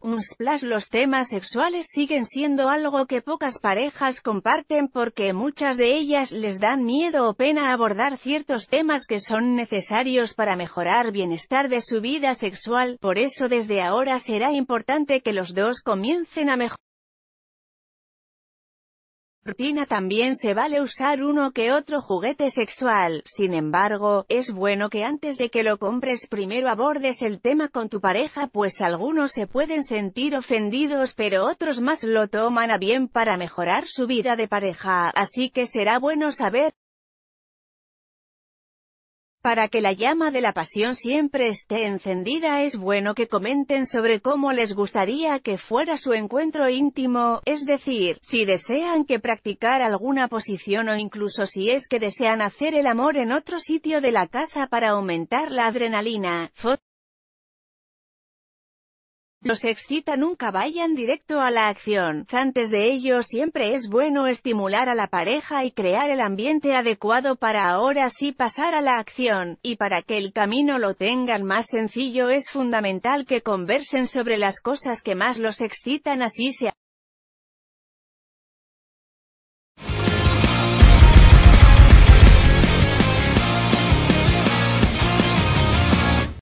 un splash Los temas sexuales siguen siendo algo que pocas parejas comparten porque muchas de ellas les dan miedo o pena abordar ciertos temas que son necesarios para mejorar el bienestar de su vida sexual, por eso desde ahora será importante que los dos comiencen a mejorar Rutina también se vale usar uno que otro juguete sexual, sin embargo, es bueno que antes de que lo compres primero abordes el tema con tu pareja pues algunos se pueden sentir ofendidos pero otros más lo toman a bien para mejorar su vida de pareja, así que será bueno saber para que la llama de la pasión siempre esté encendida es bueno que comenten sobre cómo les gustaría que fuera su encuentro íntimo, es decir, si desean que practicar alguna posición o incluso si es que desean hacer el amor en otro sitio de la casa para aumentar la adrenalina. Los excita nunca vayan directo a la acción, antes de ello siempre es bueno estimular a la pareja y crear el ambiente adecuado para ahora sí pasar a la acción, y para que el camino lo tengan más sencillo es fundamental que conversen sobre las cosas que más los excitan así sea.